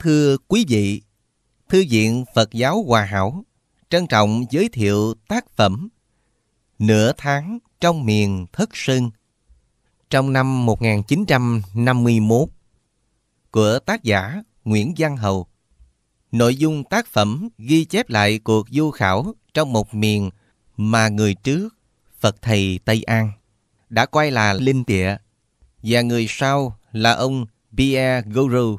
Thưa quý vị, Thư viện Phật giáo Hòa Hảo trân trọng giới thiệu tác phẩm Nửa tháng trong miền Thất Sơn trong năm 1951 của tác giả Nguyễn Văn Hầu. Nội dung tác phẩm ghi chép lại cuộc du khảo trong một miền mà người trước, Phật Thầy Tây An, đã quay là Linh tịa và người sau là ông Pierre Gourou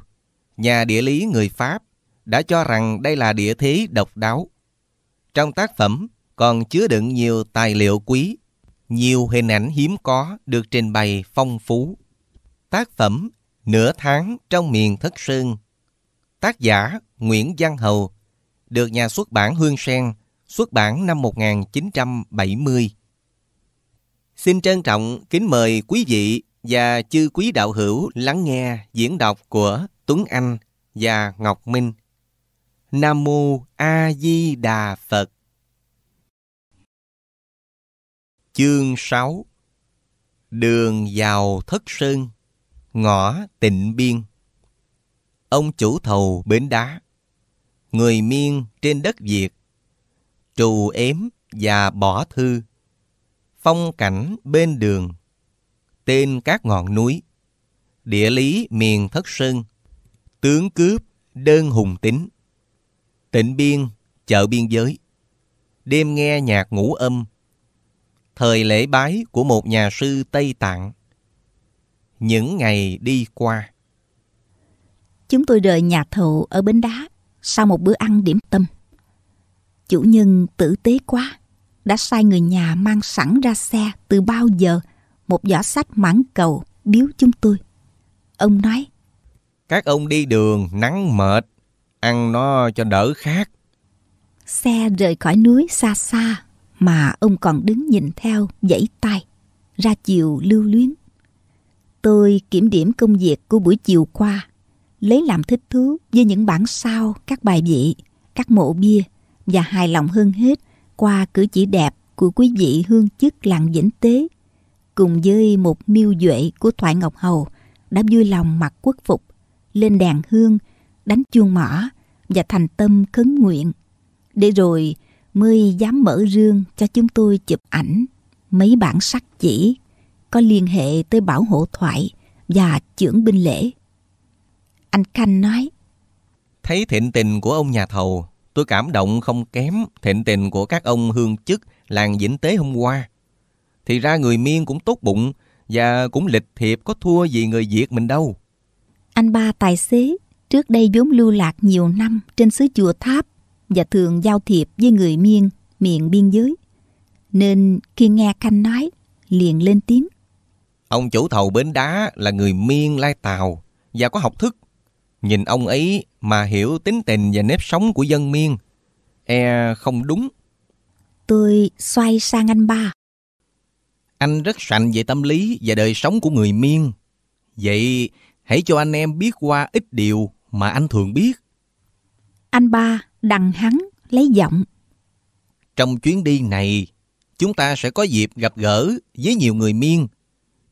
nhà địa lý người Pháp đã cho rằng đây là địa thế độc đáo. Trong tác phẩm còn chứa đựng nhiều tài liệu quý, nhiều hình ảnh hiếm có được trình bày phong phú. Tác phẩm Nửa tháng trong miền Thất Sơn Tác giả Nguyễn Văn Hầu được nhà xuất bản Hương Sen xuất bản năm 1970. Xin trân trọng kính mời quý vị và chư quý đạo hữu lắng nghe diễn đọc của Tuấn Anh và Ngọc Minh. Nam mô A Di Đà Phật. Chương 6 Đường vào Thất Sơn, ngõ Tịnh Biên. Ông chủ thầu bến đá, người miên trên đất Việt, trù ếm và bỏ thư, phong cảnh bên đường, tên các ngọn núi, địa lý miền Thất Sơn tướng cướp, đơn hùng tính. Tỉnh biên, chợ biên giới. Đêm nghe nhạc ngũ âm. Thời lễ bái của một nhà sư Tây Tạng. Những ngày đi qua. Chúng tôi đợi nhà thụ ở Bến Đá sau một bữa ăn điểm tâm. Chủ nhân tử tế quá, đã sai người nhà mang sẵn ra xe từ bao giờ một giỏ sách mãn cầu biếu chúng tôi. Ông nói, các ông đi đường nắng mệt, ăn nó cho đỡ khát. Xe rời khỏi núi xa xa mà ông còn đứng nhìn theo dãy tay, ra chiều lưu luyến. Tôi kiểm điểm công việc của buổi chiều qua, lấy làm thích thú với những bản sao các bài vị, các mộ bia và hài lòng hơn hết qua cử chỉ đẹp của quý vị hương chức làng Vĩnh Tế cùng với một miêu duệ của Thoại Ngọc Hầu đã vui lòng mặc quốc phục lên đàn hương, đánh chuông mỏ và thành tâm khấn nguyện. Để rồi mới dám mở rương cho chúng tôi chụp ảnh mấy bản sắc chỉ có liên hệ tới bảo hộ thoại và trưởng binh lễ. Anh Khanh nói Thấy thịnh tình của ông nhà thầu, tôi cảm động không kém thịnh tình của các ông hương chức làng Vĩnh Tế hôm qua. Thì ra người miên cũng tốt bụng và cũng lịch thiệp có thua gì người Việt mình đâu. Anh ba tài xế trước đây vốn lưu lạc nhiều năm trên xứ chùa tháp và thường giao thiệp với người miên miền biên giới. Nên khi nghe Khanh nói, liền lên tiếng. Ông chủ thầu bến đá là người miên lai tàu và có học thức. Nhìn ông ấy mà hiểu tính tình và nếp sống của dân miên. E không đúng. Tôi xoay sang anh ba. Anh rất sành về tâm lý và đời sống của người miên. Vậy Hãy cho anh em biết qua ít điều mà anh thường biết. Anh ba đằng hắn lấy giọng. Trong chuyến đi này, chúng ta sẽ có dịp gặp gỡ với nhiều người miên,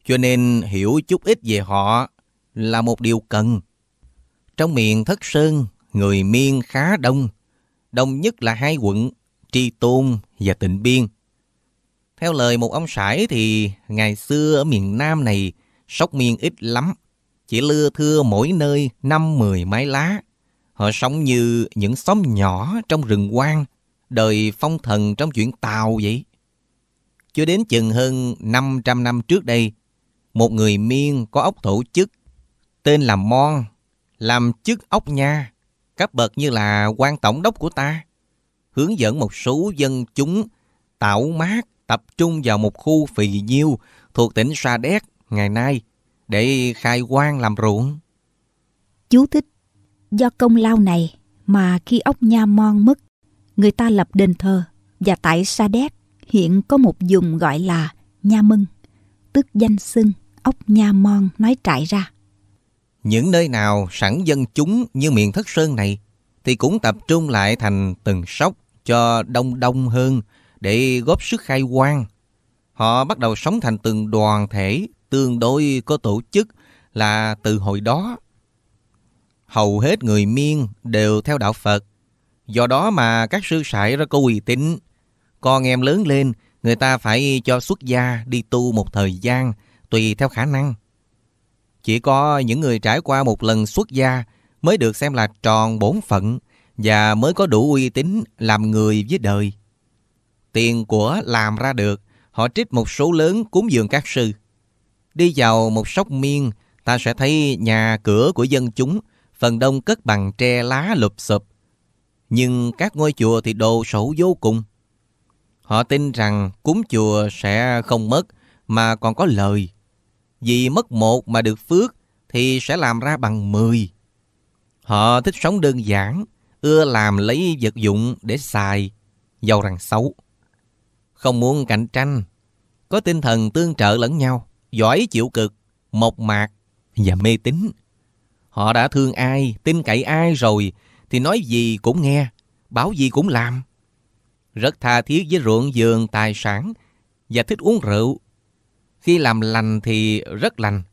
cho nên hiểu chút ít về họ là một điều cần. Trong miền Thất Sơn, người miên khá đông, đông nhất là hai quận Tri Tôn và Tịnh Biên. Theo lời một ông sải thì ngày xưa ở miền Nam này sóc miên ít lắm, chỉ lưa thưa mỗi nơi năm mười mái lá. Họ sống như những xóm nhỏ trong rừng quang, đời phong thần trong chuyện tàu vậy. Chưa đến chừng hơn 500 năm trước đây, một người miên có ốc tổ chức, tên là Mon, làm chức ốc nha, cấp bậc như là quan tổng đốc của ta, hướng dẫn một số dân chúng tạo mát tập trung vào một khu phì nhiêu thuộc tỉnh Sa Đéc ngày nay để khai quan làm ruộng. Chú thích, do công lao này mà khi ốc Nha Mon mất, người ta lập đền thờ và tại Sa Đéc hiện có một vùng gọi là Nha Mân, tức danh xưng ốc Nha Mon nói trại ra. Những nơi nào sẵn dân chúng như miền Thất Sơn này thì cũng tập trung lại thành từng sóc cho đông đông hơn để góp sức khai quang Họ bắt đầu sống thành từng đoàn thể tương đối có tổ chức là từ hồi đó. Hầu hết người Miên đều theo đạo Phật. Do đó mà các sư sãi rất có uy tín. Con em lớn lên, người ta phải cho xuất gia đi tu một thời gian, tùy theo khả năng. Chỉ có những người trải qua một lần xuất gia mới được xem là tròn bổn phận và mới có đủ uy tín làm người với đời. Tiền của làm ra được, Họ trích một số lớn cúng dường các sư. Đi vào một sóc miên, ta sẽ thấy nhà cửa của dân chúng, phần đông cất bằng tre lá lụp sụp Nhưng các ngôi chùa thì đồ sổ vô cùng. Họ tin rằng cúng chùa sẽ không mất mà còn có lời. Vì mất một mà được phước thì sẽ làm ra bằng mười. Họ thích sống đơn giản, ưa làm lấy vật dụng để xài, giàu rằng xấu không muốn cạnh tranh, có tinh thần tương trợ lẫn nhau, giỏi chịu cực, mộc mạc và mê tín. Họ đã thương ai, tin cậy ai rồi thì nói gì cũng nghe, bảo gì cũng làm. Rất tha thiết với ruộng vườn tài sản và thích uống rượu. Khi làm lành thì rất lành,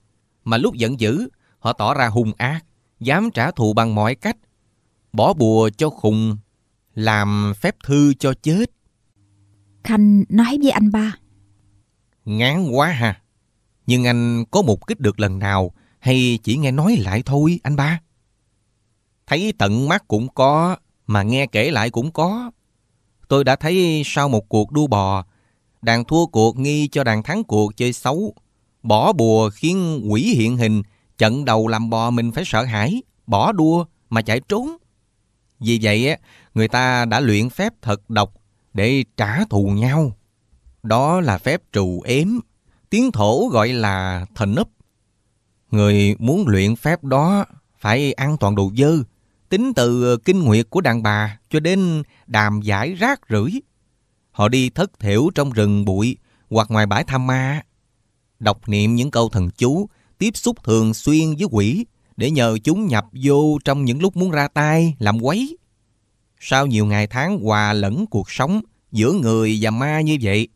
mà lúc giận dữ họ tỏ ra hung ác, dám trả thù bằng mọi cách, bỏ bùa cho khùng, làm phép thư cho chết. Khanh nói với anh ba. Ngán quá ha. Nhưng anh có mục kích được lần nào hay chỉ nghe nói lại thôi anh ba? Thấy tận mắt cũng có, mà nghe kể lại cũng có. Tôi đã thấy sau một cuộc đua bò, đàn thua cuộc nghi cho đàn thắng cuộc chơi xấu, bỏ bùa khiến quỷ hiện hình, trận đầu làm bò mình phải sợ hãi, bỏ đua mà chạy trốn. Vì vậy, người ta đã luyện phép thật độc để trả thù nhau. Đó là phép trù ếm, tiếng thổ gọi là thần ấp. Người muốn luyện phép đó phải ăn toàn đồ dơ, tính từ kinh nguyệt của đàn bà cho đến đàm giải rác rưởi. Họ đi thất thiểu trong rừng bụi hoặc ngoài bãi tham ma. Đọc niệm những câu thần chú, tiếp xúc thường xuyên với quỷ để nhờ chúng nhập vô trong những lúc muốn ra tay, làm quấy. Sau nhiều ngày tháng hòa lẫn cuộc sống giữa người và ma như vậy,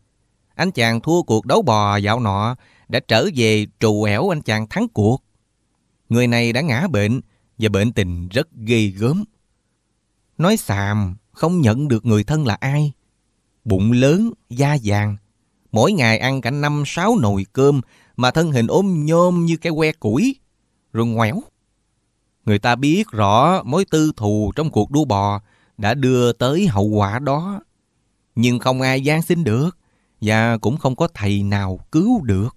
anh chàng thua cuộc đấu bò dạo nọ đã trở về trù ẻo anh chàng thắng cuộc. Người này đã ngã bệnh và bệnh tình rất ghê gớm. Nói xàm, không nhận được người thân là ai. Bụng lớn, da vàng. Mỗi ngày ăn cả năm sáu nồi cơm mà thân hình ốm nhôm như cái que củi. Rồi ngoéo. Người ta biết rõ mối tư thù trong cuộc đua bò đã đưa tới hậu quả đó. Nhưng không ai giáng xin được và cũng không có thầy nào cứu được.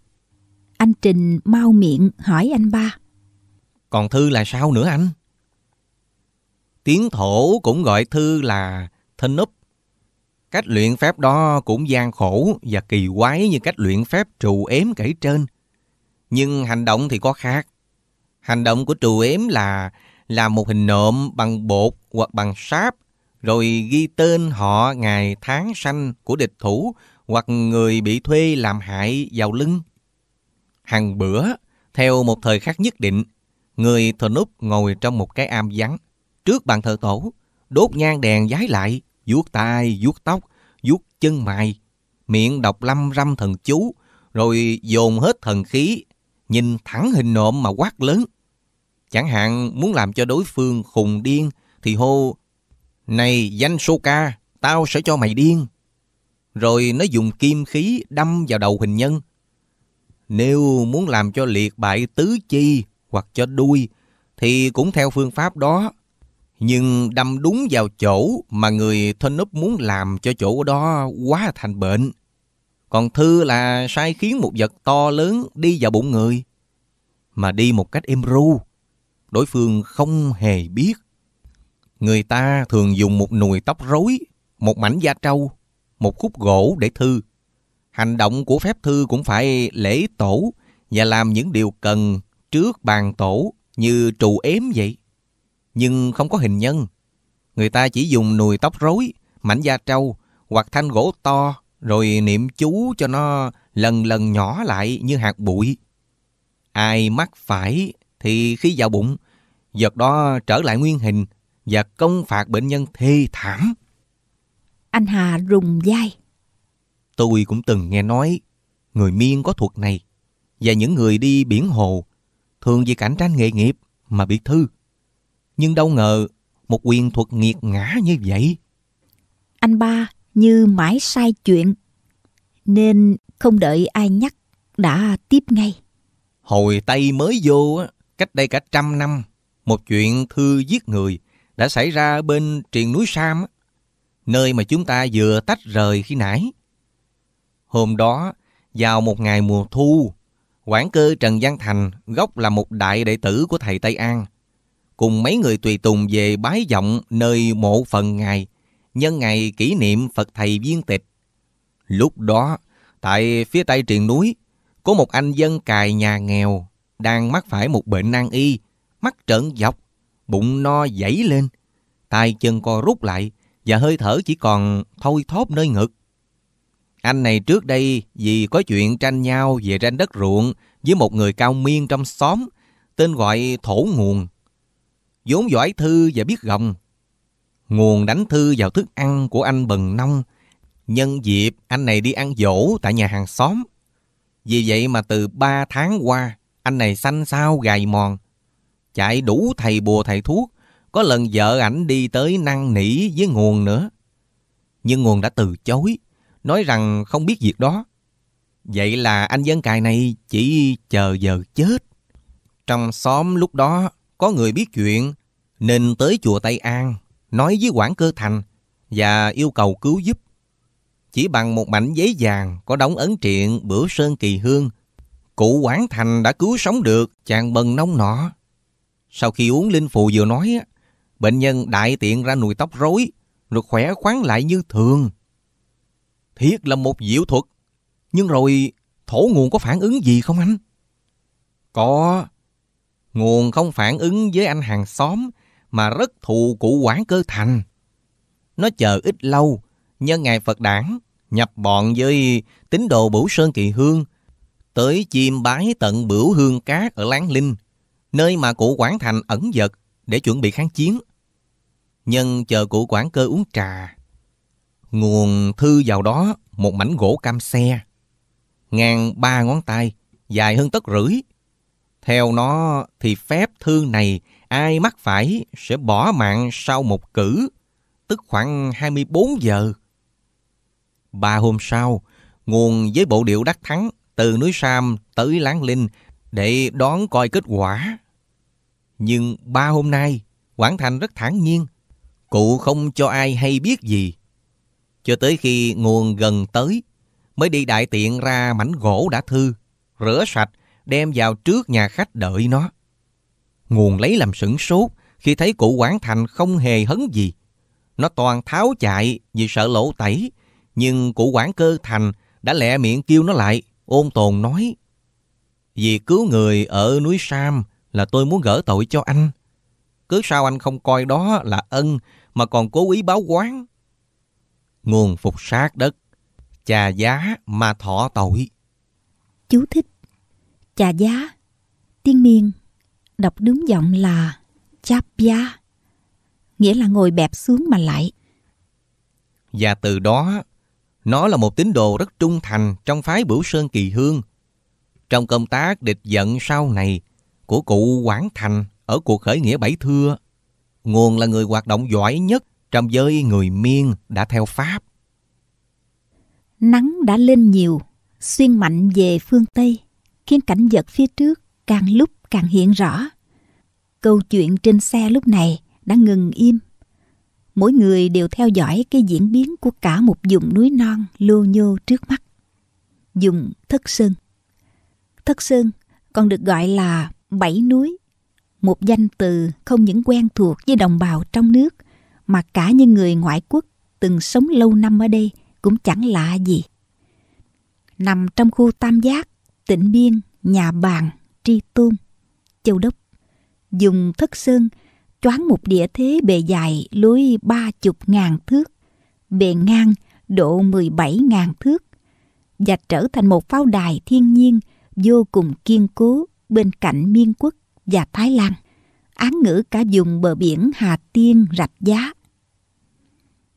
Anh Trình mau miệng hỏi anh ba. Còn Thư là sao nữa anh? Tiếng thổ cũng gọi Thư là thân úp. Cách luyện phép đó cũng gian khổ và kỳ quái như cách luyện phép trù ếm kể trên. Nhưng hành động thì có khác. Hành động của trù ếm là làm một hình nộm bằng bột hoặc bằng sáp rồi ghi tên họ ngày tháng sanh của địch thủ hoặc người bị thuê làm hại vào lưng. Hằng bữa, theo một thời khắc nhất định, người thờ núp ngồi trong một cái am vắng, trước bàn thờ tổ, đốt nhang đèn giái lại, vuốt tai, vuốt tóc, vuốt chân mày, miệng đọc lâm râm thần chú, rồi dồn hết thần khí, nhìn thẳng hình nộm mà quát lớn. Chẳng hạn muốn làm cho đối phương khùng điên thì hô này danh sô ca, tao sẽ cho mày điên. Rồi nó dùng kim khí đâm vào đầu hình nhân. Nếu muốn làm cho liệt bại tứ chi hoặc cho đuôi thì cũng theo phương pháp đó. Nhưng đâm đúng vào chỗ mà người thân núp muốn làm cho chỗ đó quá thành bệnh. Còn thư là sai khiến một vật to lớn đi vào bụng người. Mà đi một cách êm ru. Đối phương không hề biết. Người ta thường dùng một nùi tóc rối, một mảnh da trâu, một khúc gỗ để thư. Hành động của phép thư cũng phải lễ tổ và làm những điều cần trước bàn tổ như trụ ếm vậy. Nhưng không có hình nhân. Người ta chỉ dùng nùi tóc rối, mảnh da trâu hoặc thanh gỗ to rồi niệm chú cho nó lần lần nhỏ lại như hạt bụi. Ai mắc phải thì khi vào bụng, vật đó trở lại nguyên hình và công phạt bệnh nhân thê thảm. Anh Hà rùng vai. Tôi cũng từng nghe nói người miên có thuật này và những người đi biển hồ thường vì cạnh tranh nghề nghiệp mà bị thư. Nhưng đâu ngờ một quyền thuật nghiệt ngã như vậy. Anh ba như mãi sai chuyện nên không đợi ai nhắc đã tiếp ngay. Hồi Tây mới vô cách đây cả trăm năm một chuyện thư giết người đã xảy ra ở bên triền núi Sam, nơi mà chúng ta vừa tách rời khi nãy. Hôm đó, vào một ngày mùa thu, quản cơ Trần Văn Thành gốc là một đại đệ tử của thầy Tây An, cùng mấy người tùy tùng về bái vọng nơi mộ phần ngài, nhân ngày kỷ niệm Phật thầy Viên Tịch. Lúc đó, tại phía tây triền núi, có một anh dân cài nhà nghèo đang mắc phải một bệnh nan y, mắt trợn dọc bụng no dãy lên, tay chân co rút lại và hơi thở chỉ còn thôi thóp nơi ngực. Anh này trước đây vì có chuyện tranh nhau về tranh đất ruộng với một người cao miên trong xóm, tên gọi Thổ Nguồn. vốn giỏi thư và biết gồng. Nguồn đánh thư vào thức ăn của anh Bần Nông. Nhân dịp anh này đi ăn dỗ tại nhà hàng xóm. Vì vậy mà từ ba tháng qua, anh này xanh xao gầy mòn, chạy đủ thầy bùa thầy thuốc, có lần vợ ảnh đi tới năn nỉ với Nguồn nữa. Nhưng Nguồn đã từ chối, nói rằng không biết việc đó. Vậy là anh dân cài này chỉ chờ giờ chết. Trong xóm lúc đó có người biết chuyện nên tới chùa Tây An nói với quản cơ thành và yêu cầu cứu giúp. Chỉ bằng một mảnh giấy vàng có đóng ấn triện bữa sơn kỳ hương, cụ quản thành đã cứu sống được chàng bần nông nọ. Sau khi uống linh phù vừa nói, bệnh nhân đại tiện ra nùi tóc rối, rồi khỏe khoắn lại như thường. thiết là một diệu thuật. Nhưng rồi thổ nguồn có phản ứng gì không anh? Có. Nguồn không phản ứng với anh hàng xóm mà rất thù cụ quán cơ thành. Nó chờ ít lâu, nhân ngày Phật đản nhập bọn với tín đồ Bửu Sơn Kỳ Hương, tới chiêm bái tận Bửu Hương Cát ở Láng Linh, nơi mà cụ Quảng Thành ẩn giật để chuẩn bị kháng chiến. Nhân chờ cụ Quảng Cơ uống trà. Nguồn thư vào đó một mảnh gỗ cam xe, ngang ba ngón tay, dài hơn tấc rưỡi. Theo nó thì phép thư này ai mắc phải sẽ bỏ mạng sau một cử, tức khoảng 24 giờ. Ba hôm sau, nguồn với bộ điệu đắc thắng từ núi Sam tới Láng Linh để đón coi kết quả. Nhưng ba hôm nay, Quảng Thành rất thản nhiên. Cụ không cho ai hay biết gì. Cho tới khi nguồn gần tới, mới đi đại tiện ra mảnh gỗ đã thư, rửa sạch, đem vào trước nhà khách đợi nó. Nguồn lấy làm sửng sốt khi thấy cụ Quảng Thành không hề hấn gì. Nó toàn tháo chạy vì sợ lỗ tẩy, nhưng cụ Quảng Cơ Thành đã lẹ miệng kêu nó lại, ôn tồn nói. Vì cứu người ở núi Sam là tôi muốn gỡ tội cho anh. Cứ sao anh không coi đó là ân mà còn cố ý báo quán? Nguồn phục sát đất, trà giá mà thọ tội. Chú thích, trà giá, tiếng miên, đọc đúng giọng là cháp giá, nghĩa là ngồi bẹp xuống mà lại. Và từ đó, nó là một tín đồ rất trung thành trong phái Bửu Sơn Kỳ Hương, trong công tác địch giận sau này của cụ Quảng Thành ở cuộc khởi nghĩa Bảy Thưa. Nguồn là người hoạt động giỏi nhất trong giới người miên đã theo Pháp. Nắng đã lên nhiều, xuyên mạnh về phương Tây, khiến cảnh vật phía trước càng lúc càng hiện rõ. Câu chuyện trên xe lúc này đã ngừng im. Mỗi người đều theo dõi cái diễn biến của cả một vùng núi non lô nhô trước mắt. Dùng thất sơn Thất Sơn còn được gọi là Bảy Núi, một danh từ không những quen thuộc với đồng bào trong nước mà cả những người ngoại quốc từng sống lâu năm ở đây cũng chẳng lạ gì. Nằm trong khu Tam Giác, tỉnh Biên, Nhà Bàn, Tri Tôn, Châu Đốc, dùng Thất Sơn choán một địa thế bề dài lối ba chục ngàn thước, bề ngang độ mười bảy ngàn thước và trở thành một pháo đài thiên nhiên vô cùng kiên cố bên cạnh Miên Quốc và Thái Lan, án ngữ cả vùng bờ biển Hà Tiên rạch giá.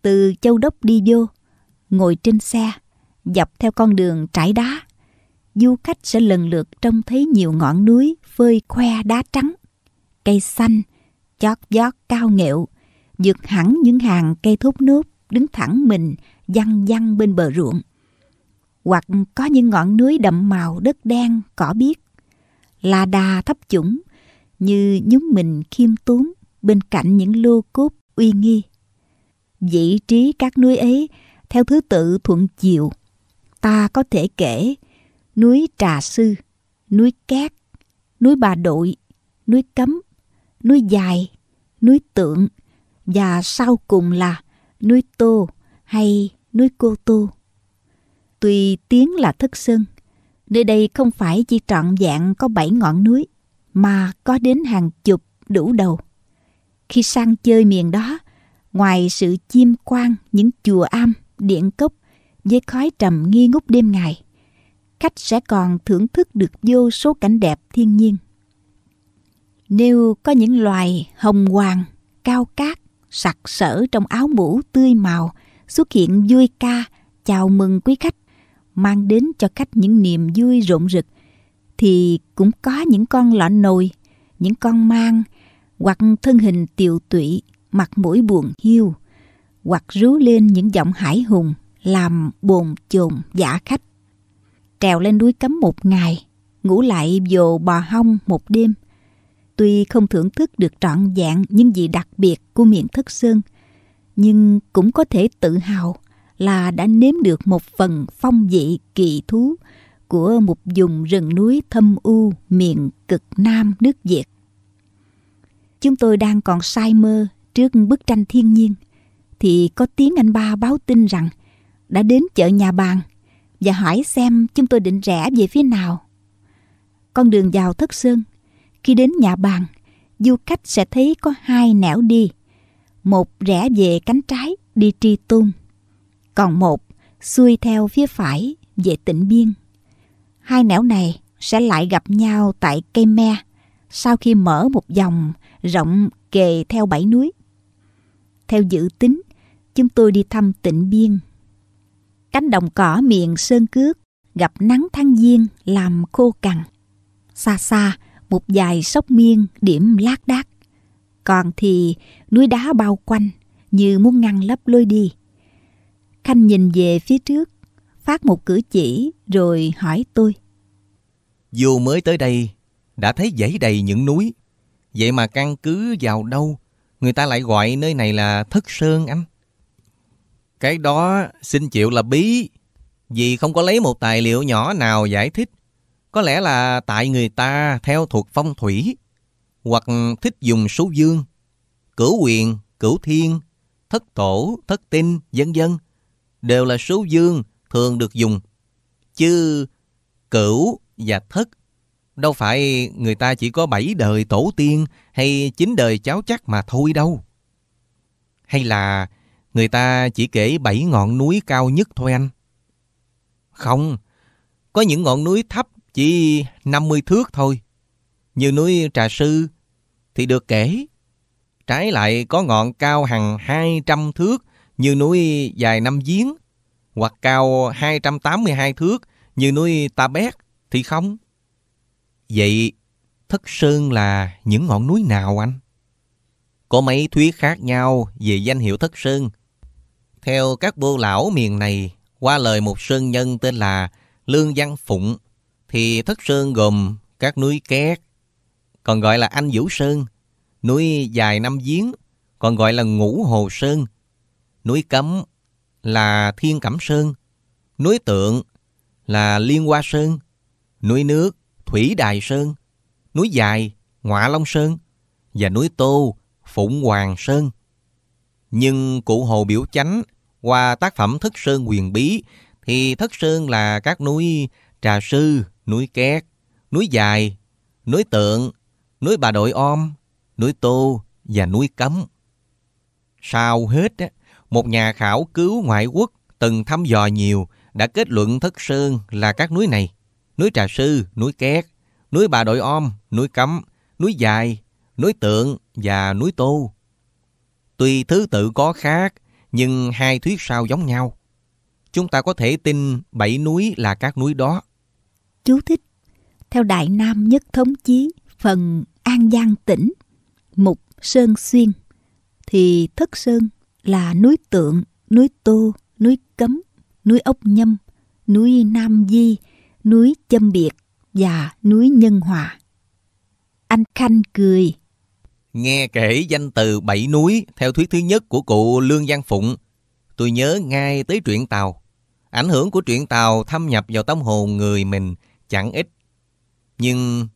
Từ Châu Đốc đi vô, ngồi trên xe, dọc theo con đường trải đá, du khách sẽ lần lượt trông thấy nhiều ngọn núi phơi khoe đá trắng, cây xanh, chót vót cao nghệu, vượt hẳn những hàng cây thốt nốt đứng thẳng mình văng văng bên bờ ruộng hoặc có những ngọn núi đậm màu đất đen cỏ biếc la đà thấp chủng như nhúng mình khiêm tốn bên cạnh những lô cốt uy nghi vị trí các núi ấy theo thứ tự thuận chiều ta có thể kể núi trà sư núi cát núi bà đội núi cấm núi dài núi tượng và sau cùng là núi tô hay núi cô tô Tuy tiếng là thất sơn, nơi đây không phải chỉ trọn vẹn có bảy ngọn núi, mà có đến hàng chục đủ đầu. Khi sang chơi miền đó, ngoài sự chiêm quan những chùa am, điện cốc với khói trầm nghi ngút đêm ngày, khách sẽ còn thưởng thức được vô số cảnh đẹp thiên nhiên. Nếu có những loài hồng hoàng, cao cát, sặc sỡ trong áo mũ tươi màu xuất hiện vui ca chào mừng quý khách mang đến cho khách những niềm vui rộn rực thì cũng có những con lọ nồi, những con mang hoặc thân hình tiều tụy, mặt mũi buồn hiu hoặc rú lên những giọng hải hùng làm bồn chồn giả khách. Trèo lên núi cấm một ngày, ngủ lại vồ bò hong một đêm. Tuy không thưởng thức được trọn vẹn những gì đặc biệt của miền thất sơn, nhưng cũng có thể tự hào là đã nếm được một phần phong vị kỳ thú của một vùng rừng núi thâm u miền cực nam nước Việt. Chúng tôi đang còn say mơ trước bức tranh thiên nhiên thì có tiếng anh ba báo tin rằng đã đến chợ nhà bàn và hỏi xem chúng tôi định rẽ về phía nào. Con đường vào Thất Sơn, khi đến nhà bàn, du khách sẽ thấy có hai nẻo đi. Một rẽ về cánh trái đi Tri Tôn – còn một xuôi theo phía phải về tỉnh Biên. Hai nẻo này sẽ lại gặp nhau tại cây me sau khi mở một dòng rộng kề theo bảy núi. Theo dự tính, chúng tôi đi thăm tỉnh Biên. Cánh đồng cỏ miền sơn cước gặp nắng tháng giêng làm khô cằn. Xa xa, một dài sóc miên điểm lác đác. Còn thì núi đá bao quanh như muốn ngăn lấp lối đi Khanh nhìn về phía trước, phát một cử chỉ rồi hỏi tôi. Dù mới tới đây, đã thấy dãy đầy những núi. Vậy mà căn cứ vào đâu, người ta lại gọi nơi này là Thất Sơn anh? Cái đó xin chịu là bí, vì không có lấy một tài liệu nhỏ nào giải thích. Có lẽ là tại người ta theo thuộc phong thủy, hoặc thích dùng số dương, cửu quyền, cửu thiên, thất tổ, thất tinh, vân vân đều là số dương thường được dùng. Chứ cửu và thất đâu phải người ta chỉ có bảy đời tổ tiên hay chín đời cháu chắc mà thôi đâu. Hay là người ta chỉ kể bảy ngọn núi cao nhất thôi anh? Không, có những ngọn núi thấp chỉ năm mươi thước thôi. Như núi Trà Sư thì được kể. Trái lại có ngọn cao hàng trăm thước như núi dài năm giếng hoặc cao 282 thước như núi Ta Bét thì không. Vậy Thất Sơn là những ngọn núi nào anh? Có mấy thuyết khác nhau về danh hiệu Thất Sơn. Theo các vô lão miền này, qua lời một sơn nhân tên là Lương Văn Phụng, thì Thất Sơn gồm các núi Két, còn gọi là Anh Vũ Sơn, núi Dài Năm Giếng, còn gọi là Ngũ Hồ Sơn, núi Cấm là Thiên Cẩm Sơn, núi Tượng là Liên Hoa Sơn, núi Nước Thủy Đài Sơn, núi Dài Ngọa Long Sơn và núi Tô Phụng Hoàng Sơn. Nhưng cụ Hồ Biểu Chánh qua tác phẩm Thất Sơn huyền Bí thì Thất Sơn là các núi Trà Sư, núi Két, núi Dài, núi Tượng, núi Bà Đội Om, núi Tô và núi Cấm. Sau hết á, một nhà khảo cứu ngoại quốc từng thăm dò nhiều đã kết luận Thất Sơn là các núi này. Núi Trà Sư, núi Két, núi Bà Đội Om, núi Cấm, núi Dài, núi Tượng và núi Tô. Tuy thứ tự có khác, nhưng hai thuyết sao giống nhau. Chúng ta có thể tin bảy núi là các núi đó. Chú thích Theo Đại Nam Nhất Thống Chí, phần An Giang Tỉnh, Mục Sơn Xuyên, thì Thất Sơn là núi Tượng, núi Tô, núi Cấm, núi Ốc Nhâm, núi Nam Di, núi Châm Biệt và núi Nhân Hòa. Anh Khanh cười. Nghe kể danh từ bảy núi theo thuyết thứ nhất của cụ Lương Giang Phụng, tôi nhớ ngay tới truyện Tàu. Ảnh hưởng của truyện Tàu thâm nhập vào tâm hồn người mình chẳng ít. Nhưng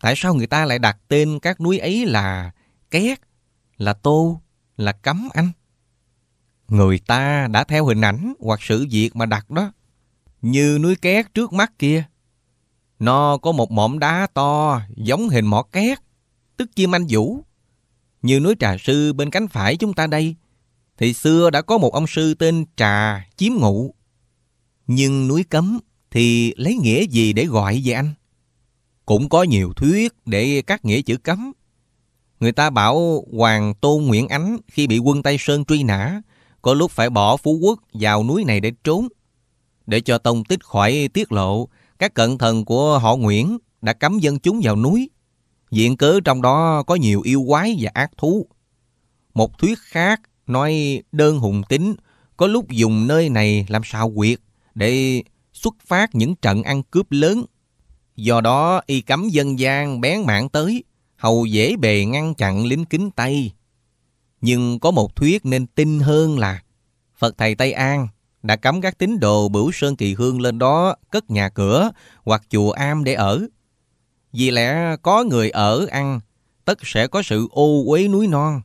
tại sao người ta lại đặt tên các núi ấy là Két, là Tô, là Cấm anh? Người ta đã theo hình ảnh hoặc sự việc mà đặt đó. Như núi két trước mắt kia. Nó có một mỏm đá to giống hình mỏ két, tức chim anh vũ. Như núi trà sư bên cánh phải chúng ta đây, thì xưa đã có một ông sư tên Trà Chiếm Ngụ. Nhưng núi cấm thì lấy nghĩa gì để gọi vậy anh? Cũng có nhiều thuyết để các nghĩa chữ cấm. Người ta bảo Hoàng Tôn Nguyễn Ánh khi bị quân Tây Sơn truy nã có lúc phải bỏ Phú Quốc vào núi này để trốn. Để cho tông tích khỏi tiết lộ, các cận thần của họ Nguyễn đã cấm dân chúng vào núi. Diện cớ trong đó có nhiều yêu quái và ác thú. Một thuyết khác nói đơn hùng tính có lúc dùng nơi này làm sao quyệt để xuất phát những trận ăn cướp lớn. Do đó y cấm dân gian bén mạng tới, hầu dễ bề ngăn chặn lính kính Tây. Nhưng có một thuyết nên tin hơn là Phật thầy Tây An đã cấm các tín đồ Bửu Sơn Kỳ Hương lên đó cất nhà cửa hoặc chùa am để ở. Vì lẽ có người ở ăn, tất sẽ có sự ô uế núi non.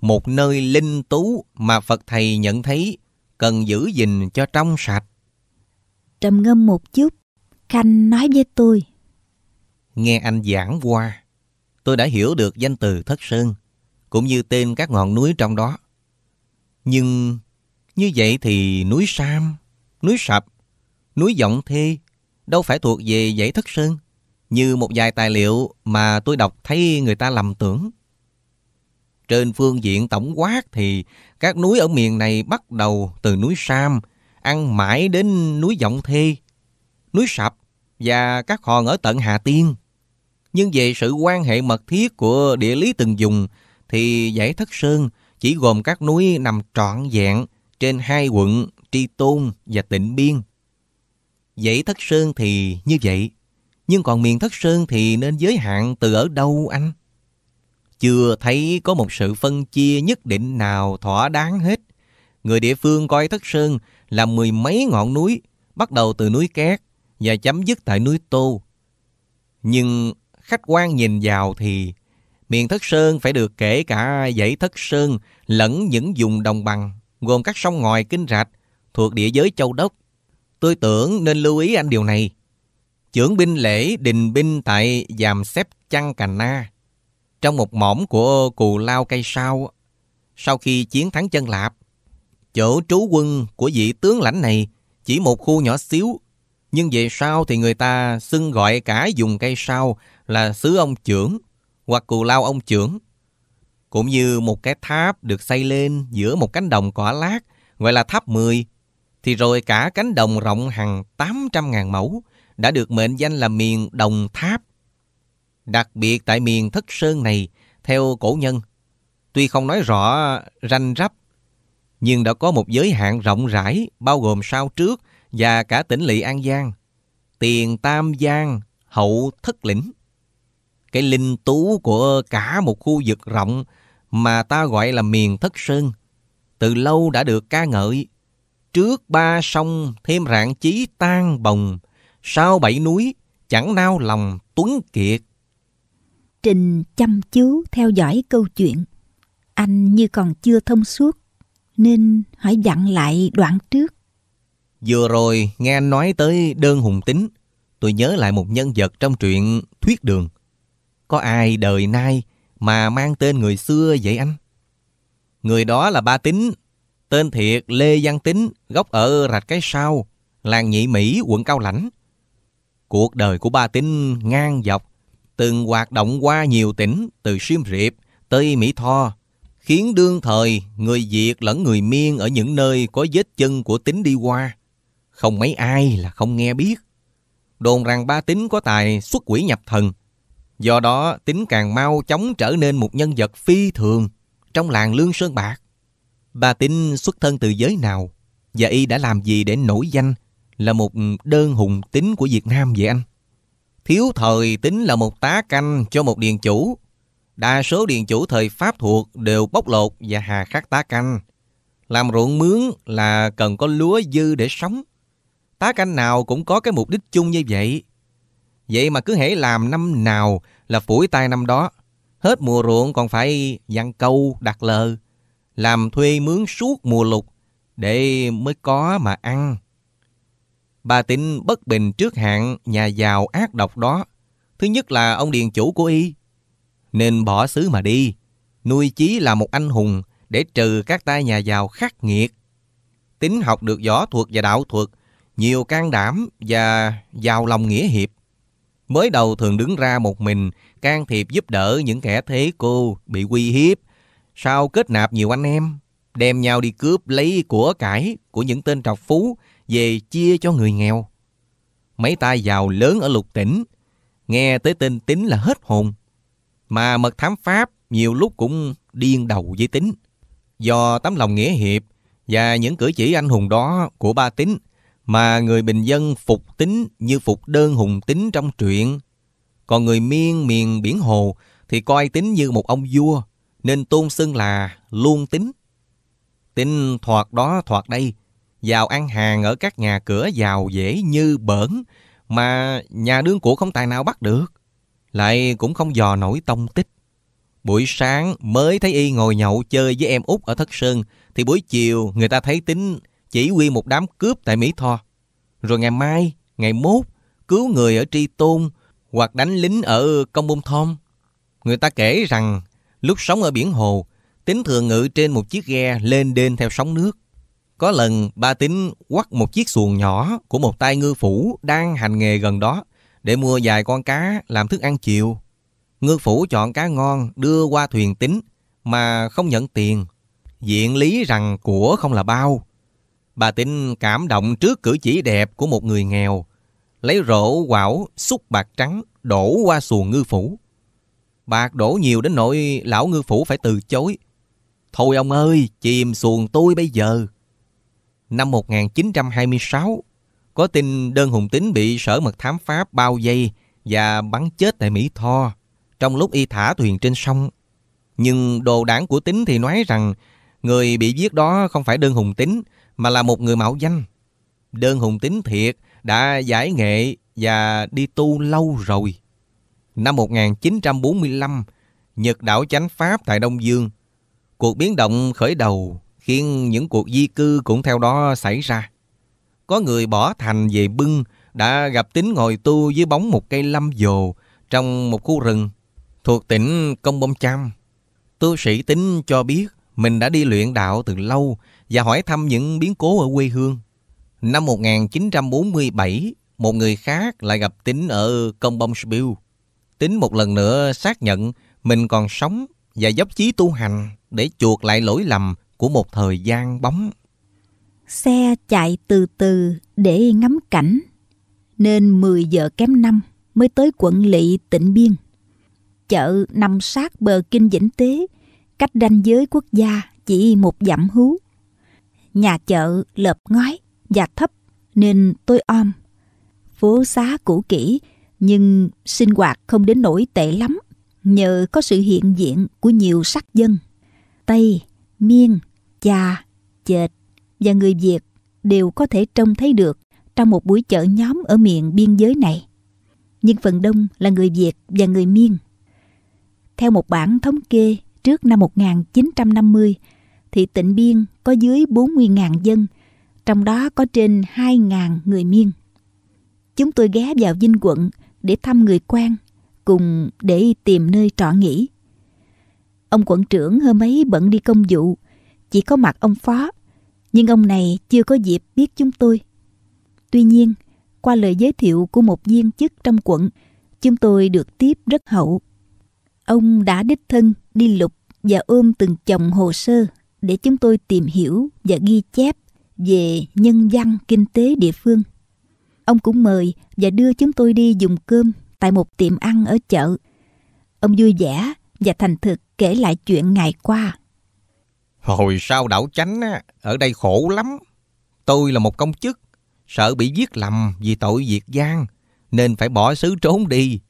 Một nơi linh tú mà Phật thầy nhận thấy cần giữ gìn cho trong sạch. Trầm ngâm một chút, Khanh nói với tôi. Nghe anh giảng qua, tôi đã hiểu được danh từ Thất Sơn cũng như tên các ngọn núi trong đó. Nhưng như vậy thì núi Sam, núi Sập, núi Giọng Thê đâu phải thuộc về dãy thất sơn, như một vài tài liệu mà tôi đọc thấy người ta lầm tưởng. Trên phương diện tổng quát thì các núi ở miền này bắt đầu từ núi Sam, ăn mãi đến núi Giọng Thê, núi Sập và các hòn ở tận Hà Tiên. Nhưng về sự quan hệ mật thiết của địa lý từng dùng thì dãy Thất Sơn chỉ gồm các núi nằm trọn vẹn trên hai quận Tri Tôn và Tịnh Biên. Dãy Thất Sơn thì như vậy, nhưng còn miền Thất Sơn thì nên giới hạn từ ở đâu anh? Chưa thấy có một sự phân chia nhất định nào thỏa đáng hết. Người địa phương coi Thất Sơn là mười mấy ngọn núi, bắt đầu từ núi Két và chấm dứt tại núi Tô. Nhưng khách quan nhìn vào thì miền Thất Sơn phải được kể cả dãy Thất Sơn lẫn những vùng đồng bằng, gồm các sông ngòi kinh rạch, thuộc địa giới châu đốc. Tôi tưởng nên lưu ý anh điều này. Trưởng binh lễ đình binh tại Giàm Xếp Chăn Cà Na, trong một mỏm của cù lao cây sao, sau khi chiến thắng chân lạp, chỗ trú quân của vị tướng lãnh này chỉ một khu nhỏ xíu, nhưng về sau thì người ta xưng gọi cả vùng cây sao là xứ ông trưởng hoặc cù lao ông trưởng, cũng như một cái tháp được xây lên giữa một cánh đồng cỏ lát gọi là tháp 10, thì rồi cả cánh đồng rộng hàng 800.000 mẫu đã được mệnh danh là miền Đồng Tháp. Đặc biệt tại miền Thất Sơn này, theo cổ nhân, tuy không nói rõ ranh rắp, nhưng đã có một giới hạn rộng rãi bao gồm sao trước và cả tỉnh lỵ An Giang, Tiền Tam Giang, Hậu Thất Lĩnh cái linh tú của cả một khu vực rộng mà ta gọi là miền Thất Sơn, từ lâu đã được ca ngợi. Trước ba sông thêm rạng chí tan bồng, sau bảy núi chẳng nao lòng tuấn kiệt. Trình chăm chú theo dõi câu chuyện. Anh như còn chưa thông suốt, nên hỏi dặn lại đoạn trước. Vừa rồi nghe anh nói tới đơn hùng tính, tôi nhớ lại một nhân vật trong truyện Thuyết Đường – có ai đời nay mà mang tên người xưa vậy anh? Người đó là Ba Tính, tên thiệt Lê Văn Tính, gốc ở Rạch Cái Sao, làng Nhị Mỹ, quận Cao Lãnh. Cuộc đời của Ba Tính ngang dọc, từng hoạt động qua nhiều tỉnh từ Siem Reap tới Mỹ Tho, khiến đương thời người Việt lẫn người Miên ở những nơi có vết chân của Tính đi qua. Không mấy ai là không nghe biết. Đồn rằng Ba Tính có tài xuất quỷ nhập thần, Do đó, tính càng mau chóng trở nên một nhân vật phi thường trong làng Lương Sơn Bạc. Bà Tinh xuất thân từ giới nào và y đã làm gì để nổi danh là một đơn hùng tính của Việt Nam vậy anh? Thiếu thời tính là một tá canh cho một điền chủ. Đa số điền chủ thời Pháp thuộc đều bóc lột và hà khắc tá canh. Làm ruộng mướn là cần có lúa dư để sống. Tá canh nào cũng có cái mục đích chung như vậy. Vậy mà cứ hễ làm năm nào là phủi tay năm đó. Hết mùa ruộng còn phải dặn câu đặt lờ. Làm thuê mướn suốt mùa lục để mới có mà ăn. Bà tính bất bình trước hạng nhà giàu ác độc đó. Thứ nhất là ông điền chủ của y. Nên bỏ xứ mà đi. Nuôi chí là một anh hùng để trừ các tay nhà giàu khắc nghiệt. Tính học được võ thuật và đạo thuật, nhiều can đảm và giàu lòng nghĩa hiệp mới đầu thường đứng ra một mình, can thiệp giúp đỡ những kẻ thế cô bị uy hiếp. Sau kết nạp nhiều anh em, đem nhau đi cướp lấy của cải của những tên trọc phú về chia cho người nghèo. Mấy tay giàu lớn ở lục tỉnh, nghe tới tin tính là hết hồn. Mà mật thám Pháp nhiều lúc cũng điên đầu với tính. Do tấm lòng nghĩa hiệp và những cử chỉ anh hùng đó của ba tính, mà người bình dân phục tính như phục đơn hùng tính trong truyện. Còn người miên miền biển hồ thì coi tính như một ông vua, nên tôn xưng là luôn tính. Tính thoạt đó thoạt đây, vào ăn hàng ở các nhà cửa giàu dễ như bỡn, mà nhà đương của không tài nào bắt được. Lại cũng không dò nổi tông tích. Buổi sáng mới thấy y ngồi nhậu chơi với em út ở Thất Sơn, thì buổi chiều người ta thấy tính chỉ huy một đám cướp tại Mỹ Tho. Rồi ngày mai, ngày mốt, cứu người ở Tri Tôn hoặc đánh lính ở Công Bông Thom. Người ta kể rằng lúc sống ở biển hồ, Tính thường ngự trên một chiếc ghe lên đên theo sóng nước. Có lần ba Tính quắt một chiếc xuồng nhỏ của một tay ngư phủ đang hành nghề gần đó để mua vài con cá làm thức ăn chiều. Ngư phủ chọn cá ngon đưa qua thuyền Tính mà không nhận tiền. Diện lý rằng của không là bao, Bà Tịnh cảm động trước cử chỉ đẹp của một người nghèo, lấy rổ quảo xúc bạc trắng đổ qua xuồng ngư phủ. Bạc đổ nhiều đến nỗi lão ngư phủ phải từ chối. Thôi ông ơi, chìm xuồng tôi bây giờ. Năm 1926, có tin đơn hùng tính bị sở mật thám Pháp bao dây và bắn chết tại Mỹ Tho trong lúc y thả thuyền trên sông. Nhưng đồ đảng của tính thì nói rằng người bị giết đó không phải đơn hùng tính mà là một người mạo danh. Đơn hùng tính thiệt, đã giải nghệ và đi tu lâu rồi. Năm 1945, Nhật đảo chánh Pháp tại Đông Dương. Cuộc biến động khởi đầu khiến những cuộc di cư cũng theo đó xảy ra. Có người bỏ thành về bưng, đã gặp tính ngồi tu dưới bóng một cây lâm dồ trong một khu rừng thuộc tỉnh Công Bông Cham. Tu sĩ tính cho biết mình đã đi luyện đạo từ lâu và hỏi thăm những biến cố ở quê hương. Năm 1947, một người khác lại gặp Tính ở Công Bông Spiel. Tính một lần nữa xác nhận mình còn sống và dốc chí tu hành để chuộc lại lỗi lầm của một thời gian bóng. Xe chạy từ từ để ngắm cảnh, nên 10 giờ kém 5 mới tới quận lỵ tỉnh Biên. Chợ nằm sát bờ kinh Vĩnh Tế, cách ranh giới quốc gia chỉ một dặm hú nhà chợ lợp ngói và thấp nên tôi om. Phố xá cũ kỹ nhưng sinh hoạt không đến nỗi tệ lắm nhờ có sự hiện diện của nhiều sắc dân. Tây, Miên, Chà, Chệt và người Việt đều có thể trông thấy được trong một buổi chợ nhóm ở miền biên giới này. Nhưng phần đông là người Việt và người Miên. Theo một bản thống kê trước năm 1950, thị tỉnh Biên có dưới 40.000 dân, trong đó có trên 2.000 người Miên. Chúng tôi ghé vào dinh quận để thăm người quan, cùng để tìm nơi trọ nghỉ. Ông quận trưởng hôm ấy bận đi công vụ, chỉ có mặt ông phó, nhưng ông này chưa có dịp biết chúng tôi. Tuy nhiên, qua lời giới thiệu của một viên chức trong quận, chúng tôi được tiếp rất hậu. Ông đã đích thân đi lục và ôm từng chồng hồ sơ để chúng tôi tìm hiểu và ghi chép về nhân văn kinh tế địa phương. Ông cũng mời và đưa chúng tôi đi dùng cơm tại một tiệm ăn ở chợ. Ông vui vẻ và thành thực kể lại chuyện ngày qua. Hồi sau đảo chánh ở đây khổ lắm. Tôi là một công chức, sợ bị giết lầm vì tội diệt gian, nên phải bỏ xứ trốn đi.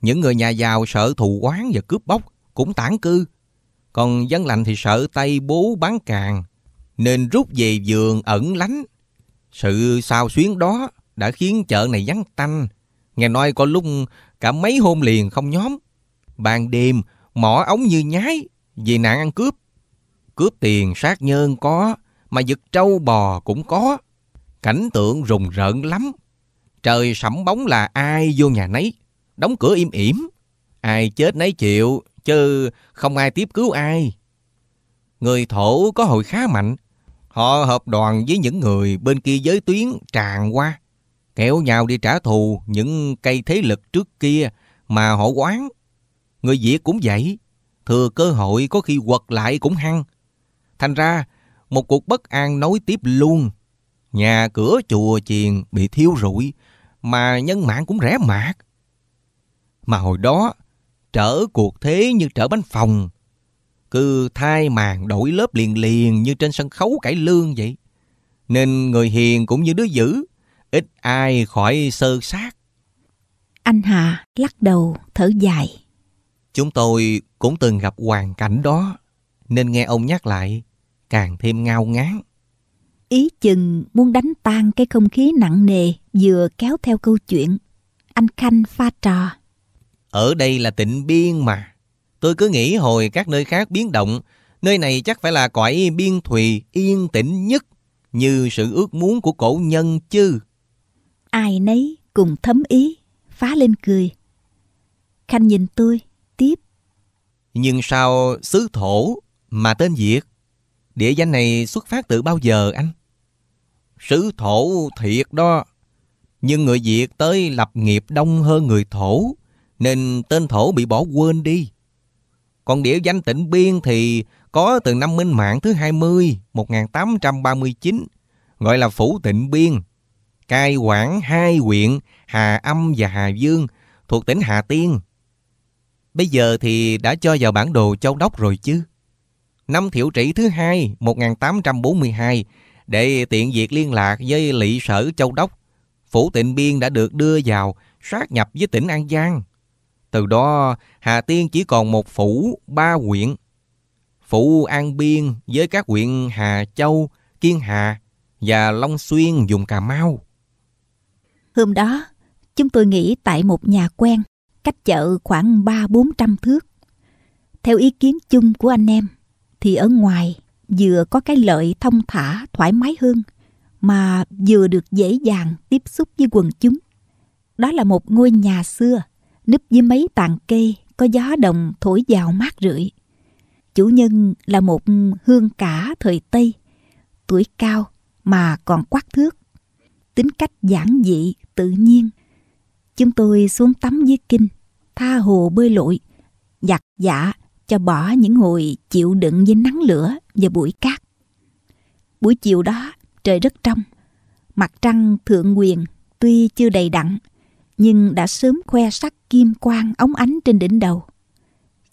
Những người nhà giàu sợ thù oán và cướp bóc cũng tản cư còn dân lành thì sợ tay bố bán càng, nên rút về giường ẩn lánh. Sự sao xuyến đó đã khiến chợ này vắng tanh. Nghe nói có lúc cả mấy hôm liền không nhóm. Ban đêm, mỏ ống như nhái, vì nạn ăn cướp. Cướp tiền sát nhơn có, mà giật trâu bò cũng có. Cảnh tượng rùng rợn lắm. Trời sẫm bóng là ai vô nhà nấy, đóng cửa im ỉm. Ai chết nấy chịu, chứ không ai tiếp cứu ai. Người thổ có hội khá mạnh, họ hợp đoàn với những người bên kia giới tuyến tràn qua, kéo nhau đi trả thù những cây thế lực trước kia mà họ oán. Người Việt cũng vậy, thừa cơ hội có khi quật lại cũng hăng. Thành ra, một cuộc bất an nối tiếp luôn. Nhà cửa chùa chiền bị thiêu rụi, mà nhân mạng cũng rẻ mạt. Mà hồi đó, trở cuộc thế như trở bánh phòng. Cứ thay màn đổi lớp liền liền như trên sân khấu cải lương vậy. Nên người hiền cũng như đứa dữ, ít ai khỏi sơ sát. Anh Hà lắc đầu thở dài. Chúng tôi cũng từng gặp hoàn cảnh đó, nên nghe ông nhắc lại, càng thêm ngao ngán. Ý chừng muốn đánh tan cái không khí nặng nề vừa kéo theo câu chuyện. Anh Khanh pha trò. Ở đây là tịnh biên mà. Tôi cứ nghĩ hồi các nơi khác biến động, nơi này chắc phải là cõi biên thùy yên tĩnh nhất, như sự ước muốn của cổ nhân chứ. Ai nấy cùng thấm ý, phá lên cười. Khanh nhìn tôi, tiếp. Nhưng sao xứ thổ mà tên Việt? Địa danh này xuất phát từ bao giờ anh? Sứ thổ thiệt đó. Nhưng người Việt tới lập nghiệp đông hơn người thổ nên tên thổ bị bỏ quên đi. Còn địa danh tỉnh Biên thì có từ năm Minh Mạng thứ 20, 1839, gọi là Phủ Tịnh Biên, cai quản hai huyện Hà Âm và Hà Dương thuộc tỉnh Hà Tiên. Bây giờ thì đã cho vào bản đồ châu đốc rồi chứ. Năm thiệu trị thứ hai 1842 để tiện việc liên lạc với lỵ sở châu đốc, Phủ Tịnh Biên đã được đưa vào sát nhập với tỉnh An Giang. Từ đó Hà Tiên chỉ còn một phủ ba huyện. Phủ An Biên với các huyện Hà Châu, Kiên Hà và Long Xuyên dùng Cà Mau. Hôm đó, chúng tôi nghỉ tại một nhà quen, cách chợ khoảng ba bốn trăm thước. Theo ý kiến chung của anh em, thì ở ngoài vừa có cái lợi thông thả thoải mái hơn mà vừa được dễ dàng tiếp xúc với quần chúng. Đó là một ngôi nhà xưa núp dưới mấy tàn cây có gió đồng thổi vào mát rượi. Chủ nhân là một hương cả thời Tây, tuổi cao mà còn quát thước. Tính cách giản dị, tự nhiên. Chúng tôi xuống tắm dưới kinh, tha hồ bơi lội, giặt giả cho bỏ những hồi chịu đựng với nắng lửa và bụi cát. Buổi chiều đó, trời rất trong. Mặt trăng thượng quyền tuy chưa đầy đặn nhưng đã sớm khoe sắc kim quang óng ánh trên đỉnh đầu.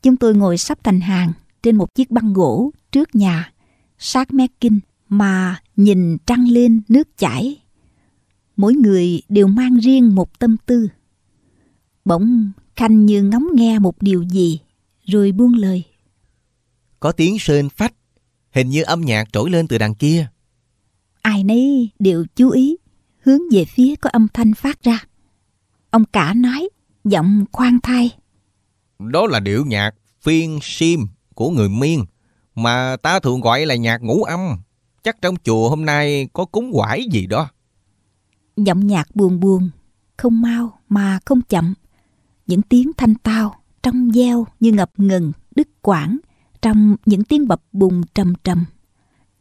Chúng tôi ngồi sắp thành hàng trên một chiếc băng gỗ trước nhà, sát mé kinh mà nhìn trăng lên nước chảy. Mỗi người đều mang riêng một tâm tư. Bỗng Khanh như ngóng nghe một điều gì, rồi buông lời. Có tiếng sên phách, hình như âm nhạc trỗi lên từ đằng kia. Ai nấy đều chú ý, hướng về phía có âm thanh phát ra. Ông cả nói, giọng khoan thai. Đó là điệu nhạc phiên sim của người miên mà ta thường gọi là nhạc ngũ âm. Chắc trong chùa hôm nay có cúng quải gì đó. Giọng nhạc buồn buồn, không mau mà không chậm. Những tiếng thanh tao trong gieo như ngập ngừng, đứt quãng trong những tiếng bập bùng trầm trầm.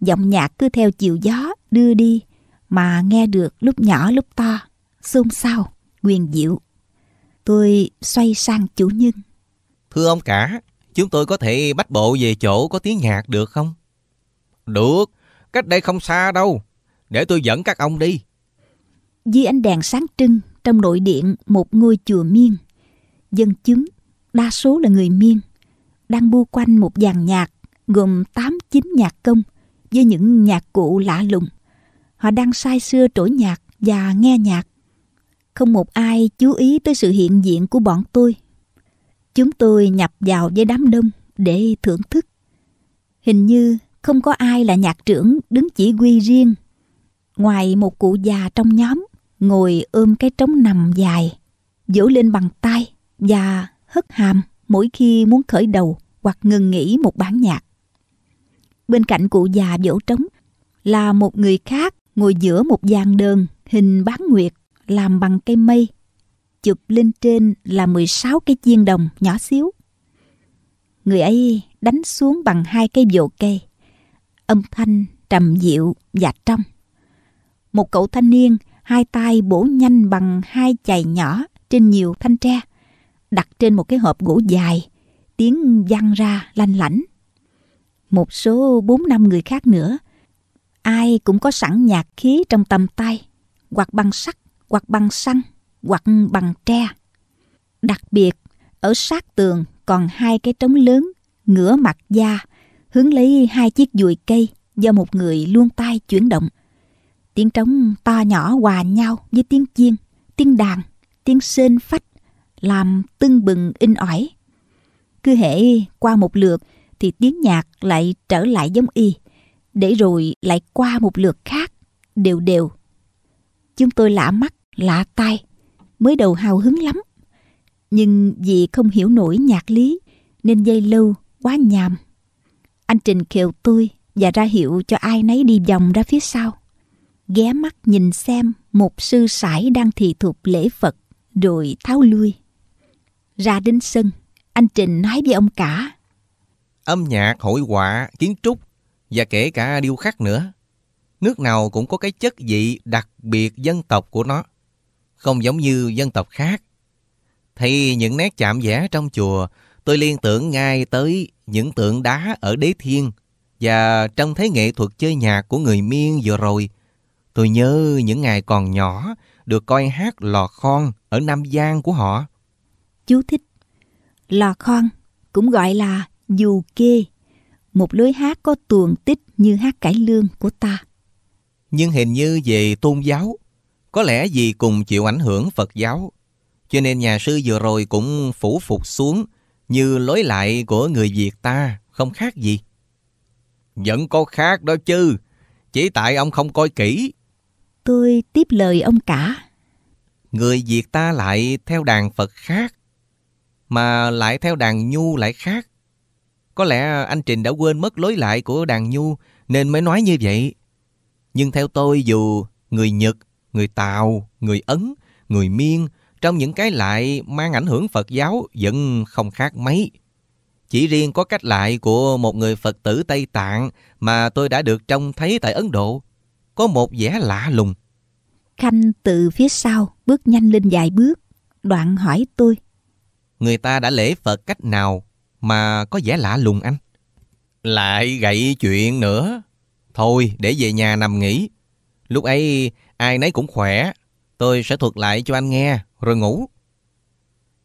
Giọng nhạc cứ theo chiều gió đưa đi mà nghe được lúc nhỏ lúc to, xôn xao. Quyền Diệu. Tôi xoay sang chủ nhân. Thưa ông cả, chúng tôi có thể bắt bộ về chỗ có tiếng nhạc được không? Được, cách đây không xa đâu. Để tôi dẫn các ông đi. Dưới ánh đèn sáng trưng trong nội điện một ngôi chùa miên. Dân chúng, đa số là người miên, đang bu quanh một dàn nhạc gồm tám chín nhạc công với những nhạc cụ lạ lùng. Họ đang say sưa trỗi nhạc và nghe nhạc không một ai chú ý tới sự hiện diện của bọn tôi. Chúng tôi nhập vào với đám đông để thưởng thức. Hình như không có ai là nhạc trưởng đứng chỉ huy riêng. Ngoài một cụ già trong nhóm, ngồi ôm cái trống nằm dài, vỗ lên bằng tay và hất hàm mỗi khi muốn khởi đầu hoặc ngừng nghỉ một bản nhạc. Bên cạnh cụ già vỗ trống là một người khác ngồi giữa một dàn đơn hình bán nguyệt làm bằng cây mây, chụp lên trên là 16 cái chiên đồng nhỏ xíu. Người ấy đánh xuống bằng hai cây vồ cây, âm thanh trầm dịu và trong. Một cậu thanh niên hai tay bổ nhanh bằng hai chày nhỏ trên nhiều thanh tre, đặt trên một cái hộp gỗ dài, tiếng vang ra lanh lảnh. Một số bốn năm người khác nữa, ai cũng có sẵn nhạc khí trong tầm tay, hoặc băng sắt hoặc bằng xăng, hoặc bằng tre. Đặc biệt, ở sát tường còn hai cái trống lớn, ngửa mặt da, hướng lấy hai chiếc dùi cây do một người luôn tay chuyển động. Tiếng trống to nhỏ hòa nhau với tiếng chiên, tiếng đàn, tiếng sên phách, làm tưng bừng in ỏi. Cứ hễ qua một lượt thì tiếng nhạc lại trở lại giống y, để rồi lại qua một lượt khác, đều đều. Chúng tôi lạ mắt lạ tai, mới đầu hào hứng lắm. Nhưng vì không hiểu nổi nhạc lý nên dây lưu quá nhàm. Anh Trình kêu tôi và ra hiệu cho ai nấy đi vòng ra phía sau. Ghé mắt nhìn xem một sư sãi đang thị thuộc lễ Phật rồi tháo lui. Ra đến sân, anh Trình nói với ông cả. Âm nhạc, hội họa, kiến trúc và kể cả điêu khắc nữa. Nước nào cũng có cái chất vị đặc biệt dân tộc của nó không giống như dân tộc khác. Thì những nét chạm vẽ trong chùa, tôi liên tưởng ngay tới những tượng đá ở Đế Thiên và trong thế nghệ thuật chơi nhạc của người Miên vừa rồi. Tôi nhớ những ngày còn nhỏ được coi hát lò khon ở Nam Giang của họ. Chú thích Lò khon cũng gọi là dù kê, một lối hát có tuồng tích như hát cải lương của ta. Nhưng hình như về tôn giáo, có lẽ vì cùng chịu ảnh hưởng Phật giáo, cho nên nhà sư vừa rồi cũng phủ phục xuống như lối lại của người Việt ta, không khác gì. Vẫn có khác đó chứ, chỉ tại ông không coi kỹ. Tôi tiếp lời ông cả. Người Việt ta lại theo đàn Phật khác, mà lại theo đàn Nhu lại khác. Có lẽ anh Trình đã quên mất lối lại của đàn Nhu nên mới nói như vậy. Nhưng theo tôi dù người Nhật người Tàu, người Ấn, người Miên trong những cái lại mang ảnh hưởng Phật giáo vẫn không khác mấy. Chỉ riêng có cách lại của một người Phật tử Tây Tạng mà tôi đã được trông thấy tại Ấn Độ, có một vẻ lạ lùng. Khanh từ phía sau bước nhanh lên vài bước, đoạn hỏi tôi. Người ta đã lễ Phật cách nào mà có vẻ lạ lùng anh? Lại gậy chuyện nữa. Thôi để về nhà nằm nghỉ. Lúc ấy ai nấy cũng khỏe. Tôi sẽ thuật lại cho anh nghe, rồi ngủ.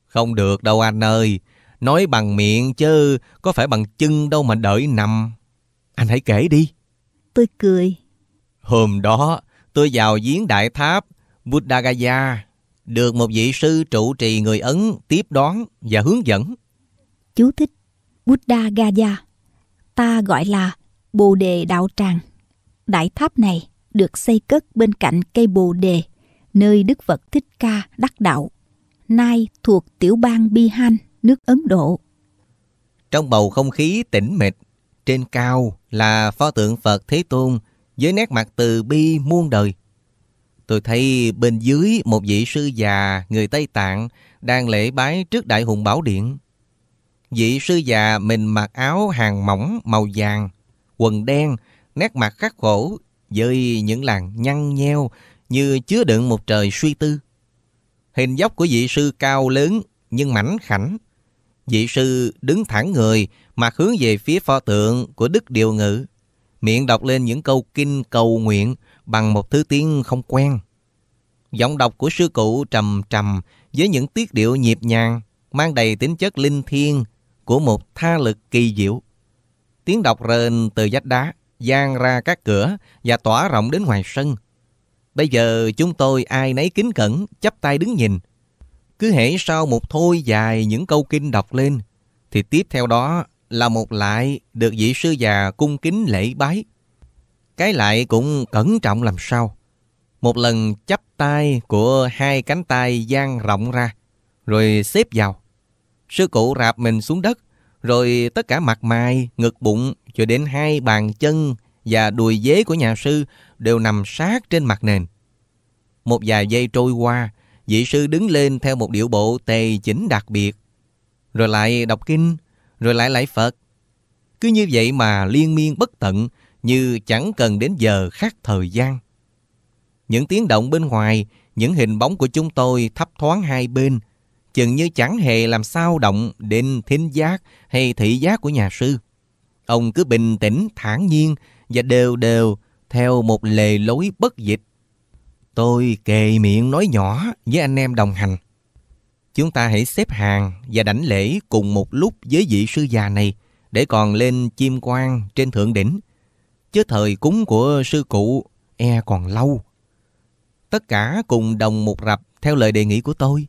Không được đâu anh ơi, nói bằng miệng chứ có phải bằng chân đâu mà đợi nằm. Anh hãy kể đi. Tôi cười. Hôm đó, tôi vào giếng đại tháp Buddhagaya, được một vị sư trụ trì người Ấn tiếp đón và hướng dẫn. Chú thích Buddhagaya, ta gọi là Bồ Đề Đạo Tràng. Đại tháp này được xây cất bên cạnh cây Bồ Đề, nơi Đức Phật Thích Ca đắc đạo, nay thuộc tiểu bang Bihar, nước Ấn Độ. Trong bầu không khí tĩnh mịch, trên cao là pho tượng Phật Thế Tôn với nét mặt từ bi muôn đời. Tôi thấy bên dưới một vị sư già người Tây Tạng đang lễ bái trước Đại Hùng Bảo Điện. Vị sư già mình mặc áo hàng mỏng màu vàng, quần đen, nét mặt khắc khổ, với những làn nhăn nheo như chứa đựng một trời suy tư. Hình dốc của vị sư cao lớn nhưng mảnh khảnh. Vị sư đứng thẳng người mà hướng về phía pho tượng của Đức Điều Ngự, miệng đọc lên những câu kinh cầu nguyện bằng một thứ tiếng không quen. Giọng đọc của sư cụ trầm trầm với những tiết điệu nhịp nhàng mang đầy tính chất linh thiêng của một tha lực kỳ diệu. Tiếng đọc rền từ vách đá gian ra các cửa và tỏa rộng đến ngoài sân. Bây giờ chúng tôi ai nấy kính cẩn, chắp tay đứng nhìn. Cứ hễ sau một thôi dài những câu kinh đọc lên, thì tiếp theo đó là một lại được vị sư già cung kính lễ bái. Cái lại cũng cẩn trọng làm sao. Một lần chắp tay của hai cánh tay dang rộng ra, rồi xếp vào. Sư cụ rạp mình xuống đất, rồi tất cả mặt mày, ngực bụng cho đến hai bàn chân và đùi dế của nhà sư đều nằm sát trên mặt nền. Một vài giây trôi qua, vị sư đứng lên theo một điệu bộ tề chỉnh đặc biệt, rồi lại đọc kinh, rồi lại lại Phật. Cứ như vậy mà liên miên bất tận, như chẳng cần đến giờ khác thời gian. Những tiếng động bên ngoài, những hình bóng của chúng tôi thấp thoáng hai bên, chừng như chẳng hề làm sao động đến thính giác hay thị giác của nhà sư. Ông cứ bình tĩnh, thản nhiên và đều đều theo một lề lối bất dịch. Tôi kề miệng nói nhỏ với anh em đồng hành. Chúng ta hãy xếp hàng và đảnh lễ cùng một lúc với vị sư già này để còn lên chim quan trên thượng đỉnh. Chứ thời cúng của sư cụ e còn lâu. Tất cả cùng đồng một rập theo lời đề nghị của tôi.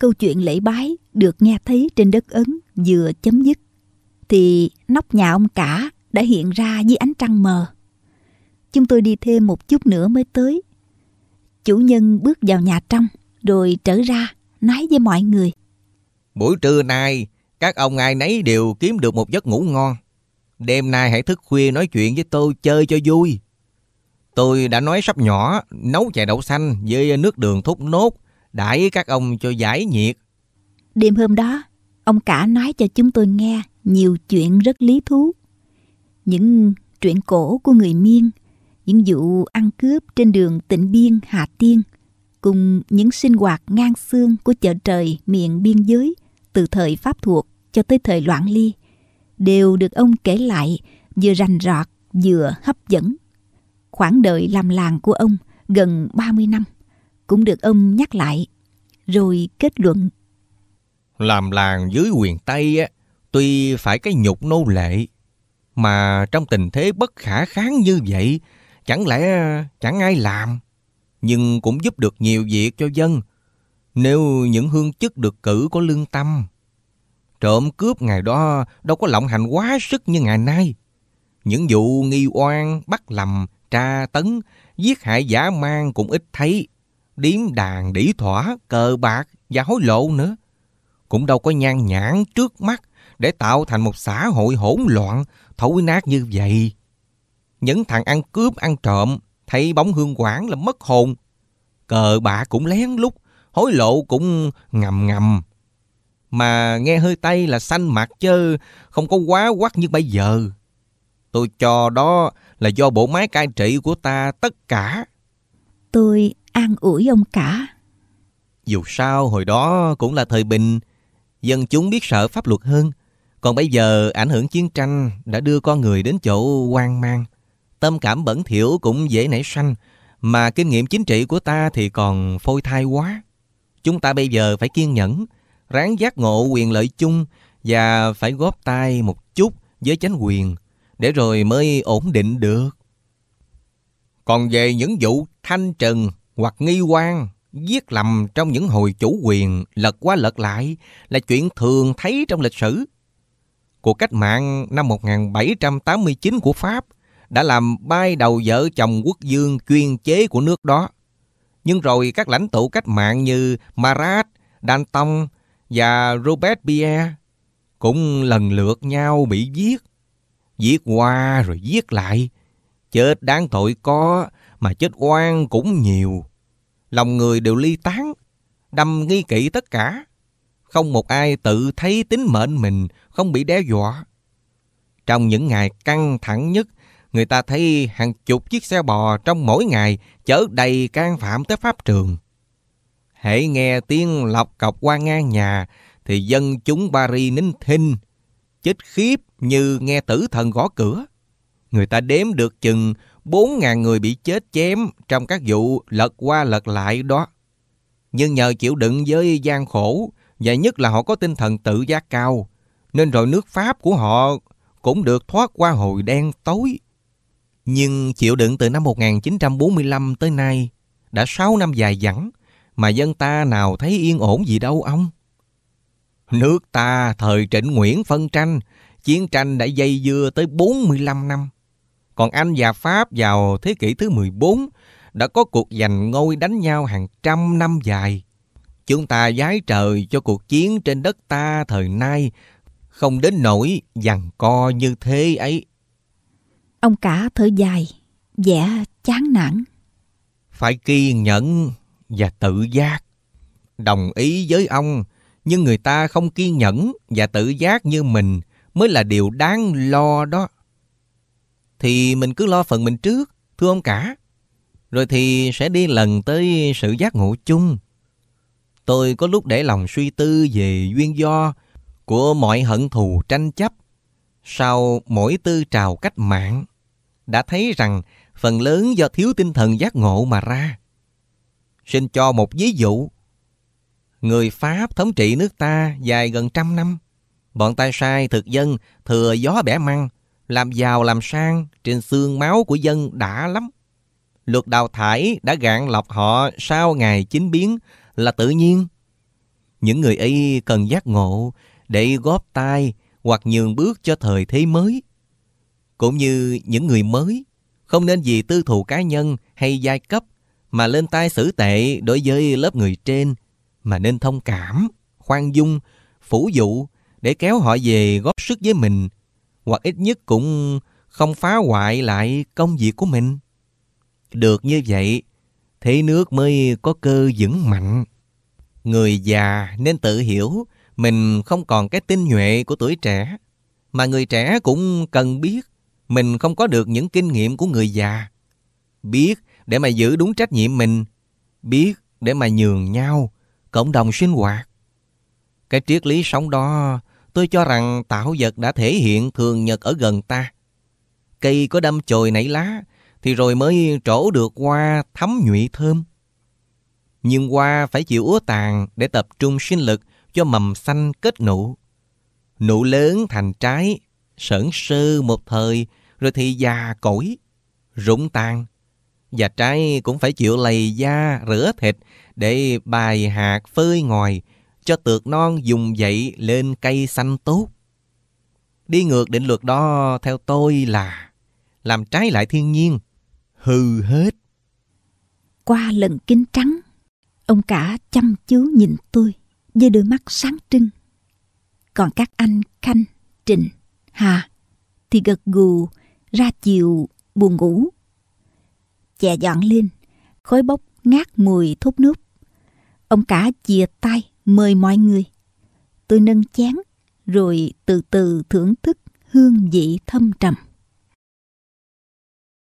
Câu chuyện lễ bái được nghe thấy trên đất Ấn vừa chấm dứt thì nóc nhà ông cả đã hiện ra dưới ánh trăng mờ. Chúng tôi đi thêm một chút nữa mới tới. Chủ nhân bước vào nhà trong rồi trở ra nói với mọi người. Buổi trưa nay, các ông ai nấy đều kiếm được một giấc ngủ ngon. Đêm nay hãy thức khuya nói chuyện với tôi chơi cho vui. Tôi đã nói sắp nhỏ nấu chè đậu xanh với nước đường thúc nốt đãi các ông cho giải nhiệt. Đêm hôm đó, Ông cả nói cho chúng tôi nghe nhiều chuyện rất lý thú. Những chuyện cổ của người Miên, những vụ ăn cướp trên đường tỉnh Biên, Hà Tiên, cùng những sinh hoạt ngang xương của chợ trời miền biên giới từ thời Pháp thuộc cho tới thời Loạn Ly, đều được ông kể lại vừa rành rọt vừa hấp dẫn. Khoảng đời làm làng của ông gần 30 năm cũng được ông nhắc lại, rồi kết luận làm làng dưới quyền Tây á, tuy phải cái nhục nô lệ, mà trong tình thế bất khả kháng như vậy, chẳng lẽ chẳng ai làm, nhưng cũng giúp được nhiều việc cho dân, nếu những hương chức được cử có lương tâm. Trộm cướp ngày đó đâu có lộng hành quá sức như ngày nay. Những vụ nghi oan, bắt lầm, tra tấn, giết hại giả mang cũng ít thấy. Điếm đàn đỉ thỏa, cờ bạc và hối lộ nữa cũng đâu có nhan nhãn trước mắt để tạo thành một xã hội hỗn loạn, thối nát như vậy. Những thằng ăn cướp ăn trộm, thấy bóng hương quảng là mất hồn. Cờ bạ cũng lén lút, hối lộ cũng ngầm ngầm. Mà nghe hơi tay là xanh mặt chứ, không có quá quắc như bây giờ. Tôi cho đó là do bộ máy cai trị của ta tất cả. Tôi an ủi ông cả. Dù sao hồi đó cũng là thời bình, dân chúng biết sợ pháp luật hơn. Còn bây giờ ảnh hưởng chiến tranh đã đưa con người đến chỗ hoang mang. Tâm cảm bẩn thiểu cũng dễ nảy sanh, mà kinh nghiệm chính trị của ta thì còn phôi thai quá. Chúng ta bây giờ phải kiên nhẫn, ráng giác ngộ quyền lợi chung và phải góp tay một chút với chánh quyền để rồi mới ổn định được. Còn về những vụ thanh trừng hoặc nghi quan Giết lầm trong những hồi chủ quyền lật qua lật lại là chuyện thường thấy trong lịch sử. Cuộc cách mạng năm 1789 của Pháp đã làm bay đầu vợ chồng quốc dương chuyên chế của nước đó. Nhưng rồi các lãnh tụ cách mạng như Marat, Danton và Robert Pierre cũng lần lượt nhau bị giết. Giết qua rồi giết lại. Chết đáng tội có, mà chết oan cũng nhiều lòng người đều ly tán, đâm nghi kỵ tất cả. Không một ai tự thấy tính mệnh mình không bị đe dọa. Trong những ngày căng thẳng nhất, người ta thấy hàng chục chiếc xe bò trong mỗi ngày chở đầy can phạm tới pháp trường. Hãy nghe tiếng lọc cọc qua ngang nhà, thì dân chúng Paris nín thinh, chết khiếp như nghe tử thần gõ cửa. Người ta đếm được chừng 4.000 người bị chết chém trong các vụ lật qua lật lại đó. Nhưng nhờ chịu đựng với gian khổ, và nhất là họ có tinh thần tự giác cao, nên rồi nước Pháp của họ cũng được thoát qua hồi đen tối. Nhưng chịu đựng từ năm 1945 tới nay, đã 6 năm dài dẳng, mà dân ta nào thấy yên ổn gì đâu ông. Nước ta thời Trịnh Nguyễn phân tranh, chiến tranh đã dây dưa tới 45 năm. Còn Anh và Pháp vào thế kỷ thứ 14 đã có cuộc giành ngôi đánh nhau hàng trăm năm dài. Chúng ta giái trời cho cuộc chiến trên đất ta thời nay không đến nỗi giằng co như thế ấy. Ông cả thở dài, vẻ chán nản. Phải kiên nhẫn và tự giác. Đồng ý với ông, nhưng người ta không kiên nhẫn và tự giác như mình mới là điều đáng lo đó thì mình cứ lo phần mình trước, thưa ông cả. Rồi thì sẽ đi lần tới sự giác ngộ chung. Tôi có lúc để lòng suy tư về duyên do của mọi hận thù tranh chấp. Sau mỗi tư trào cách mạng, đã thấy rằng phần lớn do thiếu tinh thần giác ngộ mà ra. Xin cho một ví dụ. Người Pháp thống trị nước ta dài gần trăm năm. Bọn tay sai thực dân thừa gió bẻ măng, làm giàu làm sang trên xương máu của dân đã lắm. Luật đào thải đã gạn lọc họ sau ngày chính biến là tự nhiên. Những người ấy cần giác ngộ để góp tay hoặc nhường bước cho thời thế mới. Cũng như những người mới, không nên vì tư thù cá nhân hay giai cấp mà lên tay xử tệ đối với lớp người trên, mà nên thông cảm, khoan dung, phủ dụ để kéo họ về góp sức với mình hoặc ít nhất cũng không phá hoại lại công việc của mình. Được như vậy, thế nước mới có cơ vững mạnh. Người già nên tự hiểu mình không còn cái tinh nhuệ của tuổi trẻ, mà người trẻ cũng cần biết mình không có được những kinh nghiệm của người già. Biết để mà giữ đúng trách nhiệm mình, biết để mà nhường nhau, cộng đồng sinh hoạt. Cái triết lý sống đó Tôi cho rằng tạo vật đã thể hiện thường nhật ở gần ta. Cây có đâm chồi nảy lá, thì rồi mới trổ được hoa thấm nhụy thơm. Nhưng hoa phải chịu úa tàn để tập trung sinh lực cho mầm xanh kết nụ. Nụ lớn thành trái, sởn sơ một thời, rồi thì già cỗi, rụng tàn. Và trái cũng phải chịu lầy da, rửa thịt để bài hạt phơi ngoài, cho tược non dùng dậy lên cây xanh tốt. Đi ngược định luật đó theo tôi là làm trái lại thiên nhiên, hư hết. Qua lần kính trắng, ông cả chăm chú nhìn tôi với đôi mắt sáng trưng. Còn các anh Khanh, Trịnh, Hà thì gật gù ra chiều buồn ngủ. Chè dọn lên, khói bốc ngát mùi thốt nước. Ông cả chìa tay mời mọi người. Tôi nâng chén, rồi từ từ thưởng thức hương vị thâm trầm.